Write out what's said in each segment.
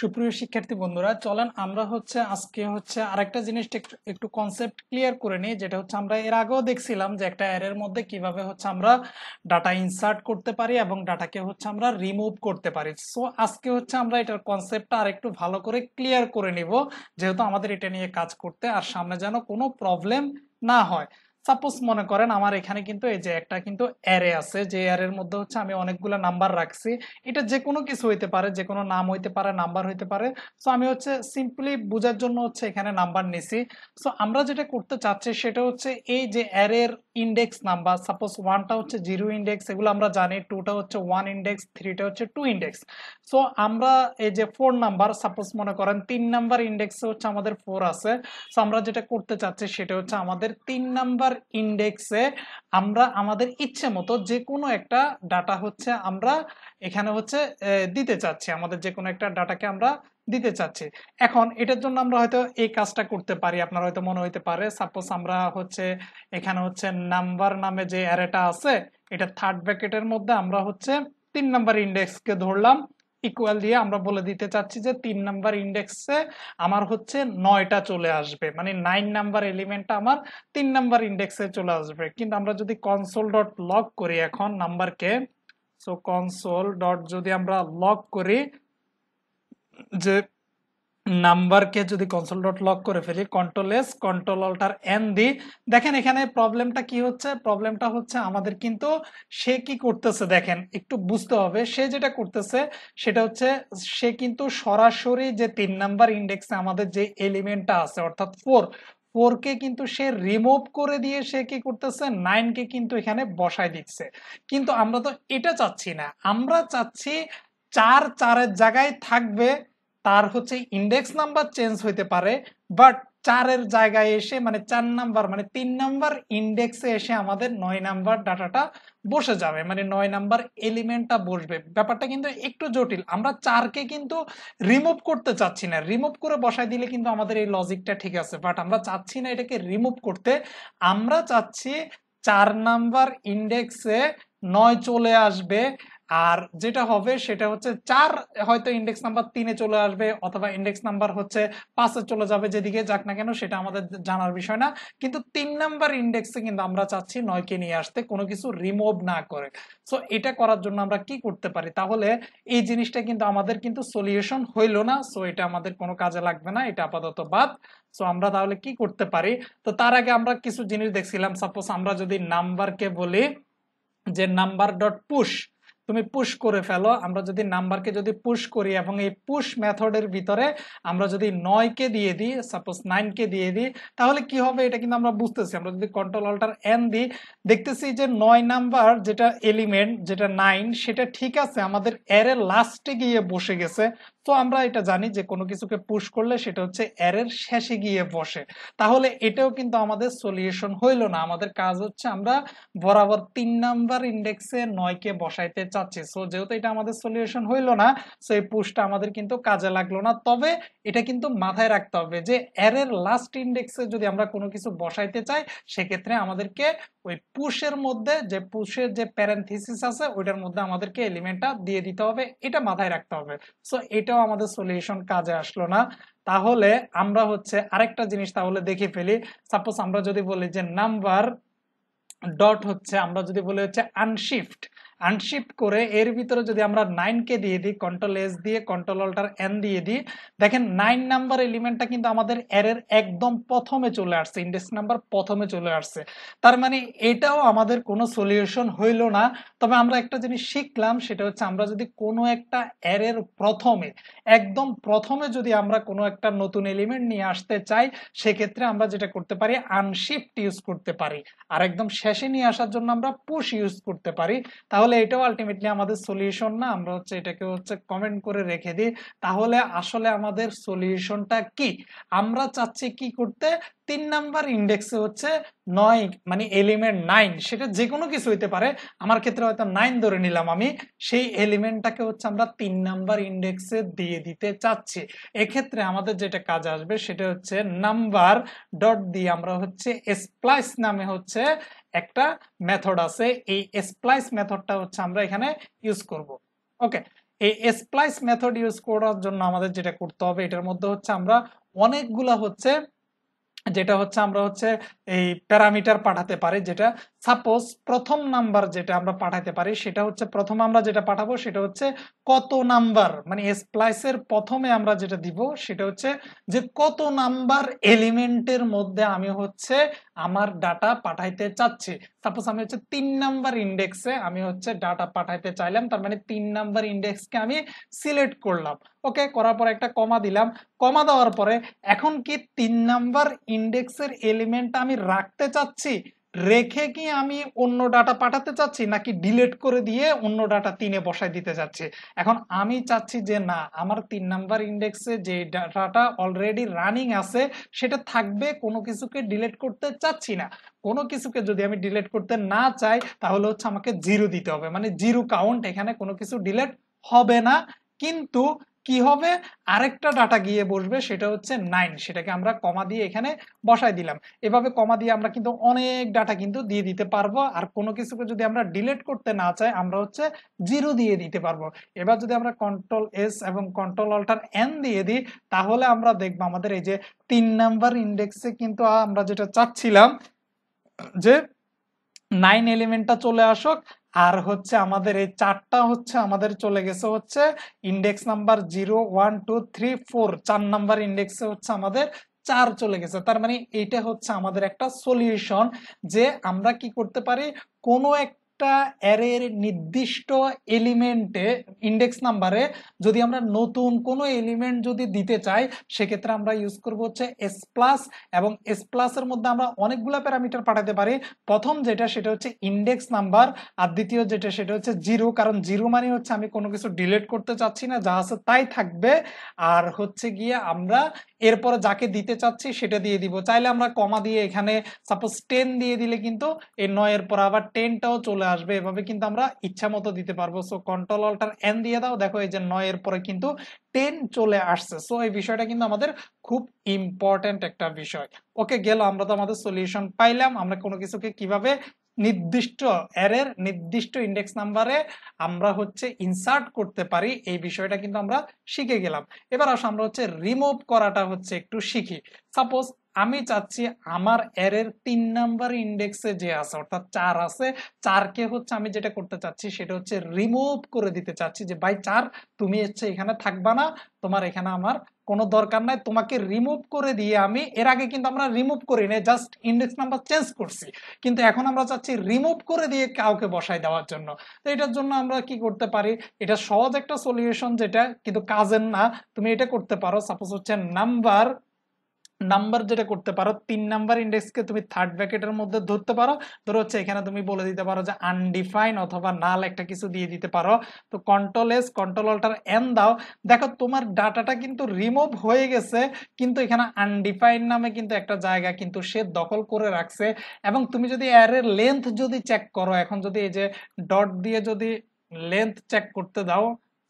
সুপ্রিয় শিক্ষার্থী বন্ধুরা চলেন আমরা হচ্ছে আজকে হচ্ছে আরেকটা জিনিস একটু কনসেপ্ট ক্লিয়ার করে নিই যেটা হচ্ছে আমরা এর আগেও দেখছিলাম যে একটা এর মধ্যে কিভাবে হচ্ছে আমরা ডাটা ইনসার্ট করতে পারি এবং ডাটাকে হচ্ছে আমরা রিমুভ করতে পারি সো আজকে হচ্ছে আমরা এটার কনসেপ্টটা আরেকটু ভালো করে ক্লিয়ার করে নিব যেহেতু আমাদের এটা নিয়ে কাজ করতে আর সামনে যেন কোনো প্রবলেম না হয় সাপোজ মনে করেন আমার এখানে কিন্তু এই যে একটা কিন্তু অ্যারে আছে যে অ্যারের মধ্যে হচ্ছে আমি অনেকগুলো নাম্বার রাখছি এটা যে কোনো কিছু হইতে পারে যে কোনো নাম হইতে পারে নাম্বার হইতে পারে সো আমি হচ্ছে সিম্পলি বোঝার জন্য হচ্ছে এখানে নাম্বার নিছি সো আমরা যেটা করতে চাচ্ছি সেটা হচ্ছে এই যে অ্যারের ইন্ডেক্স নাম্বার সাপোজ ওয়ানটা হচ্ছে জিরো ইন্ডেক্স এগুলো আমরা জানি টুটা হচ্ছে ওয়ান ইন্ডেক্স থ্রিটা হচ্ছে টু ইন্ডেক্স সো আমরা এই যে ফোর নাম্বার সাপোজ মনে করেন তিন নাম্বার ইন্ডেক্সে হচ্ছে আমাদের ফোর আছে সো আমরা যেটা করতে চাচ্ছি সেটা হচ্ছে আমাদের তিন নাম্বার ইন্ডেক্সে আমরা আমাদের ইচ্ছে মতো যে কোনো একটা ডাটা হচ্ছে আমরা এখানে হচ্ছে দিতে চাচ্ছি আমাদের যে কোনো একটা ডাটাকে আমরা দিতে চাচ্ছি এখন এটার জন্য আমরা হয়তো এই কাজটা করতে পারি আপনার হয়তো মনে হইতে পারে সাপোজ আমরা হচ্ছে এখানে হচ্ছে নাম্বার নামে যে অ্যারেটা আছে এটা থার্ড ব্যাকেটের মধ্যে আমরা হচ্ছে তিন নাম্বার ইন্ডেক্সকে ধরলাম ইকুয়াল দিয়ে আমরা বলে দিতে চাচ্ছি যে তিন নাম্বার ইন্ডেক্সে আমার হচ্ছে নয়টা চলে আসবে মানে নাইন নাম্বার এলিমেন্টটা আমার তিন নাম্বার ইন্ডেক্সে চলে আসবে কিন্তু আমরা যদি কনসোল ডট লক করি এখন নাম্বারকে সো কনসোল ডট যদি আমরা লক করি যে নাম্বারকে যদি কনসোল ডট লক করে ফেলি control S control alt N দি দেখেন এখানে প্রবলেমটা কি হচ্ছে প্রবলেমটা হচ্ছে আমাদের কিন্তু সে কি করতেছে দেখেন একটু বুঝতে হবে সে যেটা করতেছে সেটা হচ্ছে সে কিন্তু সরাসরি যে তিন নাম্বার ইন্ডেক্সে আমাদের যে এলিমেন্টটা আছে অর্থাৎ ফোর ফোরকে কিন্তু সে রিমুভ করে দিয়ে সে কি করতেছে নাইনকে কিন্তু এখানে বসায় দিচ্ছে কিন্তু আমরা তো এটা চাচ্ছি না আমরা চাচ্ছি চার চারের জায়গায় থাকবে তার হচ্ছে ইন্ডেক্স নাম্বার চেঞ্জ হইতে পারে বাট চারের জায়গায় এসে মানে চার নাম্বার মানে তিন নাম্বার ইন্ডেক্সে এসে আমাদের নয় নাম্বার ডাটাটা বসে যাবে মানে নয় নাম্বার এলিমেন্টটা বসবে ব্যাপারটা কিন্তু একটু জটিল আমরা চারকে কিন্তু রিমুভ করতে চাচ্ছি না রিমুভ করে বসাই দিলে কিন্তু আমাদের এই লজিকটা ঠিক আছে বাট আমরা চাচ্ছি না এটাকে রিমুভ করতে আমরা চাচ্ছি চার নাম্বার ইন্ডেক্সে নয় চলে আসবে আর যেটা হবে সেটা হচ্ছে চার হয়তো ইন্ডেক্স নাম্বার তিনে চলে আসবে অথবা ইন্ডেক্স নাম্বার হচ্ছে পাঁচে চলে যাবে যেদিকে যাক না কেন সেটা আমাদের জানার বিষয় না কিন্তু তিন নাম্বার ইন্ডেক্সে কিন্তু আমরা চাচ্ছি নয়কে নিয়ে আসতে কোনো কিছু রিমুভ না করে সো এটা করার জন্য আমরা কি করতে পারি তাহলে এই জিনিসটা কিন্তু আমাদের কিন্তু সলিউশন হইল না সো এটা আমাদের কোনো কাজে লাগবে না এটা আপাতত বাদ সো আমরা তাহলে কি করতে পারি তো তার আগে আমরা কিছু জিনিস দেখছিলাম সাপোজ আমরা যদি নাম্বারকে বলি যে নাম্বার ডট পুশ তুমি পুশ করে ফেলো আমরা যদি নাম্বারকে যদি পুশ করি এবং এই পুশ মেথডের ভিতরে আমরা যদি নয়কে দিয়ে দিই সাপোজ নাইনকে দিয়ে দিই তাহলে কি হবে এটা কিন্তু আমরা বুঝতেছি আমরা যদি কন্ট্রোল অল্টার এন দিই দেখতেছি যে নয় নাম্বার যেটা এলিমেন্ট যেটা নাইন সেটা ঠিক আছে আমাদের এর লাস্টে গিয়ে বসে গেছে তো আমরা এটা জানি যে কোনো কিছুকে পুশ করলে সেটা হচ্ছে অ্যারের শেষে গিয়ে বসে তাহলে এটাও কিন্তু আমাদের সলিউশন হইল না আমাদের কাজ হচ্ছে আমরা বরাবর তিন নাম্বার ইন্ডেক্সে নয়কে বসাইতে চাচ্ছি সো যেহেতু এটা আমাদের সলিউশন হইল না সো এই পুশটা আমাদের কিন্তু কাজে লাগলো না তবে এটা কিন্তু মাথায় রাখতে হবে যে অ্যারের লাস্ট ইন্ডেক্সে যদি আমরা কোনো কিছু বসাইতে চাই সেক্ষেত্রে আমাদেরকে ওই পুশের মধ্যে যে পুশের যে প্যারেন্থিসিস আছে ওইটার মধ্যে আমাদেরকে এলিমেন্টটা দিয়ে দিতে হবে এটা মাথায় রাখতে হবে সো এটা সেটাও আমাদের সলিউশন কাজে আসলো না তাহলে আমরা হচ্ছে আরেকটা জিনিস তাহলে দেখে ফেলি সাপোজ আমরা যদি বলি যে নাম্বার ডট হচ্ছে আমরা যদি বলি হচ্ছে আনশিফট আনশিফট করে এর ভিতরে যদি আমরা নাইনকে দিয়ে দিই কন্ট্রোল এস দিয়ে কন্ট্রোল অল্টার এন দিয়ে দিই দেখেন নাইন নাম্বার এলিমেন্টটা কিন্তু আমাদের এরের একদম প্রথমে চলে আসছে ইন্ডেক্স নাম্বার প্রথমে চলে আসছে তার মানে এটাও আমাদের কোনো সলিউশন হইল না তবে আমরা একটা জিনিস শিখলাম সেটা হচ্ছে আমরা যদি কোনো একটা এরের প্রথমে একদম প্রথমে যদি আমরা কোনো একটা নতুন এলিমেন্ট নিয়ে আসতে চাই সেক্ষেত্রে আমরা যেটা করতে পারি আনশিফট ইউজ করতে পারি আর একদম শেষে নিয়ে আসার জন্য আমরা পুশ ইউজ করতে পারি তাহলে তাহলে এটাও আলটিমেটলি আমাদের সলিউশন না আমরা হচ্ছে এটাকে হচ্ছে কমেন্ট করে রেখে দিই তাহলে আসলে আমাদের সলিউশনটা কি আমরা চাচ্ছি কি করতে তিন নাম্বার ইন্ডেক্সে হচ্ছে নয় মানে এলিমেন্ট নাইন সেটা যে কোনো কিছু হইতে পারে আমার ক্ষেত্রে হয়তো নাইন ধরে নিলাম আমি সেই এলিমেন্টটাকে হচ্ছে আমরা তিন নাম্বার ইন্ডেক্সে দিয়ে দিতে চাচ্ছি এক্ষেত্রে আমাদের যেটা কাজ আসবে সেটা হচ্ছে নাম্বার ডট দিয়ে আমরা হচ্ছে স্প্লাইস নামে হচ্ছে একটা মেথড আছে এই স্প্লাইস মেথডটা হচ্ছে আমরা এখানে ইউজ করব ওকে এই স্প্লাইস মেথড ইউজ করার জন্য আমাদের যেটা করতে হবে এটার মধ্যে হচ্ছে আমরা অনেকগুলা হচ্ছে যেটা হচ্ছে আমরা হচ্ছে এই প্যারামিটার পাঠাতে পারি যেটা সাপোজ প্রথম নাম্বার যেটা আমরা পাঠাতে পারি সেটা হচ্ছে প্রথম আমরা যেটা পাঠাবো সেটা হচ্ছে কত নাম্বার মানে স্প্লাইসের প্রথমে আমরা যেটা দিব সেটা হচ্ছে যে কত নাম্বার এলিমেন্টের মধ্যে আমি হচ্ছে আমার ডাটা পাঠাইতে চাচ্ছি সাপোজ আমি হচ্ছে তিন নাম্বার ইন্ডেক্সে আমি হচ্ছে ডাটা পাঠাইতে চাইলাম তার মানে তিন নাম্বার ইন্ডেক্সকে আমি সিলেক্ট করলাম ওকে করার পরে একটা কমা দিলাম কমা দেওয়ার পরে এখন কি তিন নাম্বার ইন্ডেক্সের এলিমেন্টটা আমি রাখতে চাচ্ছি রেখে কি আমি অন্য ডাটা পাঠাতে চাচ্ছি নাকি ডিলেট করে দিয়ে অন্য ডাটা তিনে বসায় দিতে চাচ্ছি এখন আমি চাচ্ছি যে না আমার তিন নাম্বার ইন্ডেক্সে যে ডাটাটা অলরেডি রানিং আছে সেটা থাকবে কোনো কিছুকে ডিলেট করতে চাচ্ছি না কোনো কিছুকে যদি আমি ডিলেট করতে না চাই তাহলে হচ্ছে আমাকে জিরো দিতে হবে মানে জিরো কাউন্ট এখানে কোনো কিছু ডিলেট হবে না কিন্তু কি হবে আরেকটা ডাটা গিয়ে বসবে সেটা হচ্ছে নাইন সেটাকে আমরা কমা দিয়ে এখানে বসায় দিলাম এভাবে কমা দিয়ে আমরা কিন্তু অনেক ডাটা কিন্তু দিয়ে দিতে পারবো আর কোনো কিছুকে যদি আমরা ডিলেট করতে না চাই আমরা হচ্ছে জিরো দিয়ে দিতে পারবো এবার যদি আমরা কন্ট্রোল এস এবং কন্ট্রোল অল্টার এন দিয়ে দিই তাহলে আমরা দেখবো আমাদের এই যে তিন নাম্বার ইন্ডেক্সে কিন্তু আমরা যেটা চাচ্ছিলাম যে নাইন এলিমেন্টটা চলে আসুক আর হচ্ছে আমাদের এই চারটা হচ্ছে আমাদের চলে গেছে হচ্ছে index number zero one two three four চার নাম্বার ইন্ডেক্সে হচ্ছে আমাদের চার চলে গেছে তার মানে এটা হচ্ছে আমাদের একটা সলিউশন যে আমরা কি করতে পারি কোনো এক একটা অ্যারের নির্দিষ্ট এলিমেন্টে ইন্ডেক্স নাম্বারে যদি আমরা নতুন কোনো এলিমেন্ট যদি দিতে চাই সেক্ষেত্রে আমরা ইউজ করব হচ্ছে এস প্লাস এবং এস প্লাসের মধ্যে আমরা অনেকগুলো প্যারামিটার পাঠাতে পারি প্রথম যেটা সেটা হচ্ছে ইন্ডেক্স নাম্বার আর দ্বিতীয় যেটা সেটা হচ্ছে জিরো কারণ জিরো মানে হচ্ছে আমি কোনো কিছু ডিলেট করতে চাচ্ছি না যা আছে তাই থাকবে আর হচ্ছে গিয়ে আমরা এরপর যাকে দিতে চাচ্ছি সেটা দিয়ে দিব চাইলে আমরা কমা দিয়ে এখানে সাপোজ টেন দিয়ে দিলে কিন্তু এই নয়ের পর আবার টেনটাও চলে আসবে এভাবে কিন্তু আমরা ইচ্ছা মতো দিতে পারবো সো কন্ট্রোল অল্টার এন দিয়ে দাও দেখো এই যে নয়ের পরে কিন্তু টেন চলে আসছে সো এই বিষয়টা কিন্তু আমাদের খুব ইম্পর্টেন্ট একটা বিষয় ওকে গেল আমরা তো আমাদের সলিউশন পাইলাম আমরা কোনো কিছুকে কিভাবে নির্দিষ্ট অ্যারের নির্দিষ্ট ইন্ডেক্স নাম্বারে আমরা হচ্ছে ইনসার্ট করতে পারি এই বিষয়টা কিন্তু আমরা শিখে গেলাম এবার আসো আমরা হচ্ছে রিমুভ করাটা হচ্ছে একটু শিখি সাপোজ আমি চাচ্ছি আমার এরের তিন নাম্বার ইন্ডেক্সে যে আছে অর্থাৎ চার আছে চারকে হচ্ছে আমি যেটা করতে চাচ্ছি সেটা হচ্ছে রিমুভ করে দিতে চাচ্ছি যে ভাই চার তুমি হচ্ছে এখানে থাকবা না তোমার এখানে আমার কোনো দরকার নাই তোমাকে রিমুভ করে দিয়ে আমি এর আগে কিন্তু আমরা রিমুভ করি না জাস্ট ইন্ডেক্স নাম্বার চেঞ্জ করছি কিন্তু এখন আমরা চাচ্ছি রিমুভ করে দিয়ে কাউকে বসাই দেওয়ার জন্য তো এটার জন্য আমরা কি করতে পারি এটা সহজ একটা সলিউশন যেটা কিন্তু কাজের না তুমি এটা করতে পারো সাপোজ হচ্ছে নাম্বার নাম্বার যেটা করতে পারো তিন নাম্বার ইন্ডেক্সকে তুমি থার্ড ব্র্যাকেটের মধ্যে ধরতে পারো ধরো হচ্ছে এখানে তুমি বলে দিতে পারো যে আনডিফাইন অথবা নাল একটা কিছু দিয়ে দিতে পারো তো control S control alt N দাও দেখো তোমার ডাটাটা কিন্তু রিমুভ হয়ে গেছে কিন্তু এখানে আনডিফাইন নামে কিন্তু একটা জায়গা কিন্তু সে দখল করে রাখছে এবং তুমি যদি অ্যারের লেন্থ যদি চেক করো এখন যদি এই যে ডট দিয়ে যদি লেন্থ চেক করতে দাও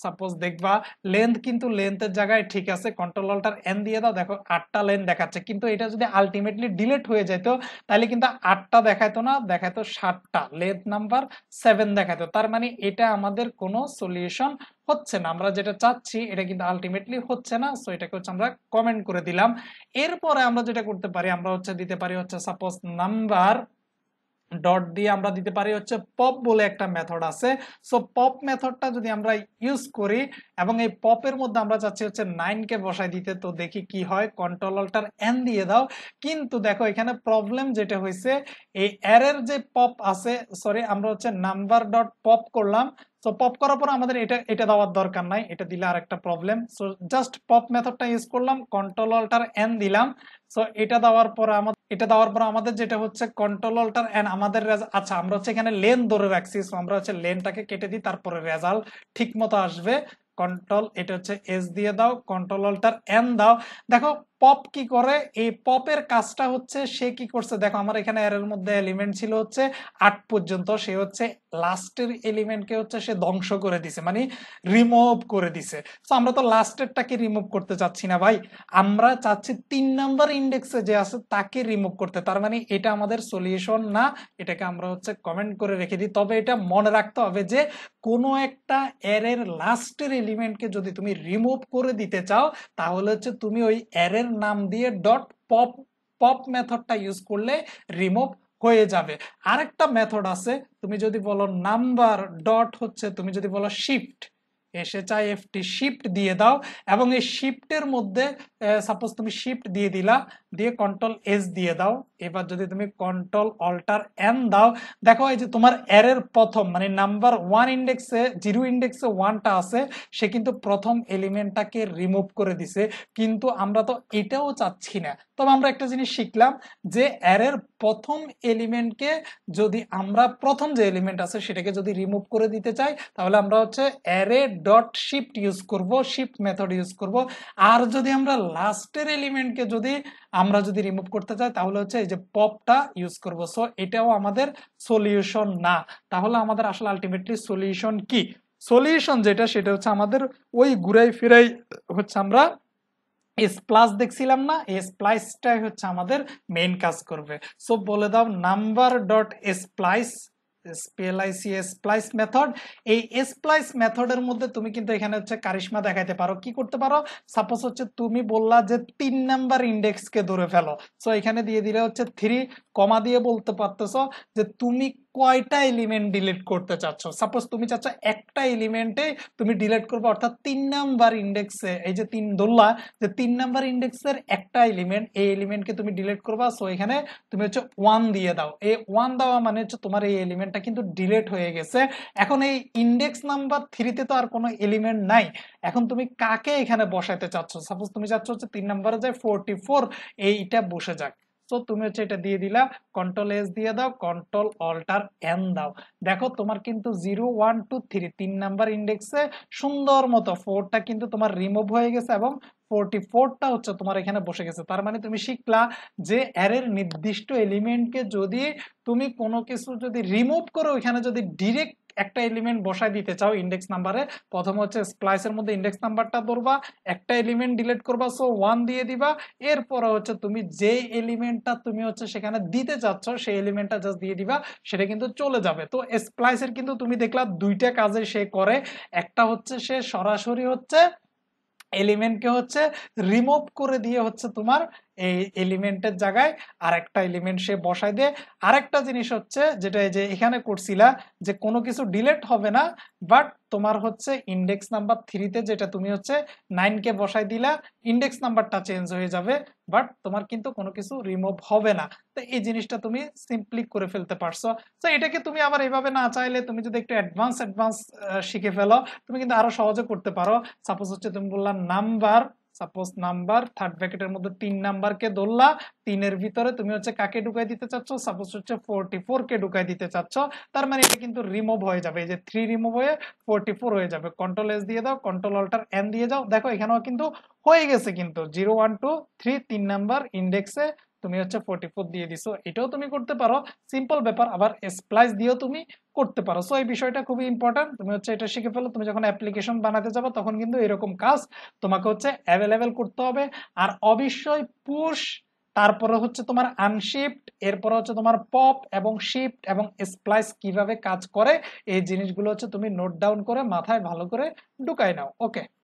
সাপোজ দেখবা লেন্থ কিন্তু লেন্থের জায়গায় ঠিক আছে কন্ট্রোল অল্টার এন দিয়ে দাও দেখো আটটা লেন্থ দেখাচ্ছে কিন্তু এটা যদি আলটিমেটলি ডিলেট হয়ে যেত তাহলে কিন্তু আটটা দেখাতো না দেখাতো ষাটটা লেন্থ নাম্বার সেভেন দেখাতো তার মানে এটা আমাদের কোনো সলিউশন হচ্ছে না আমরা যেটা চাচ্ছি এটা কিন্তু আলটিমেটলি হচ্ছে না সো এটাকে হচ্ছে আমরা কমেন্ট করে দিলাম এরপরে আমরা যেটা করতে পারি আমরা হচ্ছে দিতে পারি হচ্ছে সাপোজ নাম্বার ডট দিয়ে আমরা দিতে পারি হচ্ছে পপ বলে একটা মেথড আছে সো পপ মেথডটা যদি আমরা ইউজ করি এবং এই পপের মধ্যে আমরা চাচ্ছি হচ্ছে নাইনকে বসাই দিতে তো দেখি কি হয় কন্ট্রোলটার অল্টার এন দিয়ে দাও কিন্তু দেখো এখানে প্রবলেম যেটা হয়েছে এই অ্যারের যে পপ আছে সরি আমরা হচ্ছে নাম্বার ডট পপ করলাম সো পপ করার পর আমাদের এটা এটা দেওয়ার দরকার নাই এটা দিলে আর একটা প্রবলেম সো জাস্ট পপ মেথডটা ইউজ করলাম কন্ট্রোল অল্টার এন দিলাম সো এটা দেওয়ার পর আমাদের এটা দেওয়ার পর আমাদের যেটা হচ্ছে কন্ট্রোল অল্টার এন আমাদের আচ্ছা আমরা হচ্ছে এখানে লেন ধরে রাখছি সো আমরা হচ্ছে লেনটাকে কেটে দিই তারপরে রেজাল্ট ঠিক মতো আসবে কন্ট্রোল এটা হচ্ছে এস দিয়ে দাও কন্ট্রোল অল্টার এন দাও দেখো পপ কি করে এই পপের কাজটা হচ্ছে সে কি করছে দেখো আমার এখানে এর মধ্যে এলিমেন্ট ছিল হচ্ছে আট পর্যন্ত সে হচ্ছে লাস্টের এলিমেন্টকে হচ্ছে সে ধ্বংস করে দিছে মানে রিমুভ করে দিছে তো আমরা তো লাস্টেরটাকে রিমুভ করতে চাচ্ছি না ভাই আমরা চাচ্ছি তিন নাম্বার ইন্ডেক্সে যে আছে তাকে রিমুভ করতে তার মানে এটা আমাদের সলিউশন না এটাকে আমরা হচ্ছে কমেন্ট করে রেখে দিই তবে এটা মনে রাখতে হবে যে কোনো একটা এরের লাস্টের এলিমেন্টকে যদি তুমি রিমুভ করে দিতে চাও তাহলে হচ্ছে তুমি ওই এরের নাম দিয়ে ডট পপ পপ মেথডটা ইউজ করলে রিমুভ হয়ে যাবে আরেকটা মেথড আছে তুমি যদি বলো নাম্বার ডট হচ্ছে তুমি যদি বলো শিফট এসে চাই এফটি শিফট দিয়ে দাও এবং এই শিফটের মধ্যে সাপোজ তুমি শিফট দিয়ে দিলা দিয়ে কন্ট্রোল এস দিয়ে দাও এবার যদি তুমি কন্ট্রোল অল্টার এন দাও দেখো এই যে তোমার এর প্রথম মানে নাম্বার ওয়ান ইন্ডেক্সে জিরো ইন্ডেক্সে ওয়ানটা আছে সে কিন্তু প্রথম এলিমেন্টটাকে রিমুভ করে দিছে কিন্তু আমরা তো এটাও চাচ্ছি না তবে আমরা একটা জিনিস শিখলাম যে এর প্রথম এলিমেন্টকে যদি আমরা প্রথম যে এলিমেন্ট আছে সেটাকে যদি রিমুভ করে দিতে চাই তাহলে আমরা হচ্ছে অ্যারে ডট শিফট ইউজ করব শিফট মেথড ইউজ করব আর যদি আমরা লাস্টের এলিমেন্টকে যদি আমরা যদি রিমুভ করতে চাই তাহলে হচ্ছে এই যে পপটা ইউজ করব সো এটাও আমাদের সলিউশন না তাহলে আমাদের আসলে আলটিমেটলি সলিউশন কি সলিউশন যেটা সেটা হচ্ছে আমাদের ওই ঘুরাই ফিরাই হচ্ছে আমরা এস প্লাস দেখছিলাম না এস প্লাইসটাই হচ্ছে আমাদের মেইন কাজ করবে সো বলে দাও নাম্বার ডট এস প্লাইস স্পেলাইসিএস প্লাইস মেথড এই মধ্যে তুমি কিন্তু এখানে হচ্ছে কারিশমা দেখাইতে পারো কি করতে পারো সাপোজ হচ্ছে তুমি বললা যে তিন নাম্বার ধরে ফেলো সো এখানে দিয়ে দিলে হচ্ছে থ্রি কমা দিয়ে বলতে পারতেছ যে তুমি কয়টা এলিমেন্ট ডিলিট করতে চাচ্ছ সাপোজ তুমি চাচ্ছ একটা এলিমেন্টে তুমি ডিলিট করবো অর্থাৎ তিন নাম্বার ইন্ডেক্সে এই যে তিন দোল্লা যে তিন নাম্বার ইন্ডেক্সের একটা এলিমেন্ট এই এলিমেন্টকে তুমি ডিলিট করবা সো এখানে তুমি হচ্ছে ওয়ান দিয়ে দাও এই ওয়ান দেওয়া মানে হচ্ছে তোমার এই এলিমেন্টটা কিন্তু ডিলিট হয়ে গেছে এখন এই ইন্ডেক্স নাম্বার থ্রিতে তো আর কোনো এলিমেন্ট নাই এখন তুমি কাকে এখানে বসাইতে চাচ্ছ সাপোজ তুমি চাচ্ছ হচ্ছে তিন নাম্বারে যায় ফোরটি ফোর এইটা বসে যাক সো তুমি হচ্ছে এটা দিয়ে দিলা কন্ট্রোল এস দিয়ে দাও কন্ট্রোল অল্টার এন দাও দেখো তোমার কিন্তু জিরো ওয়ান টু থ্রি তিন নাম্বার ইন্ডেক্সে সুন্দর মতো ফোরটা কিন্তু তোমার রিমুভ হয়ে গেছে এবং ফোরটি ফোরটা হচ্ছে তোমার এখানে বসে গেছে তার মানে তুমি শিখলা যে অ্যারের নির্দিষ্ট এলিমেন্টকে যদি তুমি কোনো কিছু যদি রিমুভ করো ওইখানে যদি ডিরেক্ট একটা এলিমেন্ট বসায় দিতে চাও ইন্ডেক্স নাম্বারে প্রথম হচ্ছে স্প্লাইসের মধ্যে ইন্ডেক্স নাম্বারটা ধরবা একটা এলিমেন্ট ডিলেট করবা সো ওয়ান দিয়ে দিবা এরপরে হচ্ছে তুমি যে এলিমেন্টটা তুমি হচ্ছে সেখানে দিতে চাচ্ছ সেই এলিমেন্টটা জাস্ট দিয়ে দিবা সেটা কিন্তু চলে যাবে তো স্প্লাইসের কিন্তু তুমি দেখলা দুইটা কাজে সে করে একটা হচ্ছে সে সরাসরি হচ্ছে এলিমেন্টকে হচ্ছে রিমুভ করে দিয়ে হচ্ছে তোমার এই এলিমেন্টের জায়গায় আরেকটা এলিমেন্ট সে বসায় দিয়ে আরেকটা জিনিস হচ্ছে যেটা যে এখানে করছিলা যে কোনো কিছু ডিলেট হবে না বাট তোমার হচ্ছে ইন্ডেক্স নাম্বার থ্রিতে যেটা তুমি হচ্ছে নাইনকে বসাই দিলা ইন্ডেক্স নাম্বারটা চেঞ্জ হয়ে যাবে বাট তোমার কিন্তু কোনো কিছু রিমুভ হবে না তো এই জিনিসটা তুমি সিম্পলি করে ফেলতে পারছো তো এটাকে তুমি আবার এভাবে না চাইলে তুমি যদি একটু অ্যাডভান্স অ্যাডভান্স শিখে ফেলো তুমি কিন্তু আরও সহজে করতে পারো সাপোজ হচ্ছে তুমি বললাম নাম্বার সাপোজ নাম্বার থার্ড ব্র্যাকেটের মধ্যে তিন নাম্বারকে ধরলা তিনের ভিতরে তুমি হচ্ছে কাকে ঢুকাই দিতে চাচ্ছ সাপোজ হচ্ছে ফোরটি ফোরকে ঢুকাই দিতে চাচ্ছ তার মানে এটা কিন্তু রিমুভ হয়ে যাবে এই যে থ্রি রিমুভ হয়ে ফোরটি ফোর হয়ে যাবে কন্ট্রোল এস দিয়ে দাও কন্ট্রোল অল্টার এন দিয়ে যাও দেখো এখানেও কিন্তু হয়ে গেছে কিন্তু জিরো ওয়ান টু থ্রি তিন নাম্বার ইন্ডেক্সে তুমি হচ্ছে ফোর্টি দিয়ে দিছো এটাও তুমি করতে পারো সিম্পল ব্যাপার আবার স্প্লাইস দিয়েও তুমি করতে পারো সো এই বিষয়টা খুবই ইম্পর্টেন্ট তুমি হচ্ছে এটা শিখে ফেলো তুমি যখন অ্যাপ্লিকেশন বানাতে যাবো তখন কিন্তু এরকম কাজ তোমাকে হচ্ছে অ্যাভেলেবেল করতে হবে আর অবশ্যই পুশ তারপরে হচ্ছে তোমার আনশিফট এরপরে হচ্ছে তোমার পপ এবং শিফট এবং স্প্লাইস কিভাবে কাজ করে এই জিনিসগুলো হচ্ছে তুমি নোট ডাউন করে মাথায় ভালো করে ঢুকাই নাও ওকে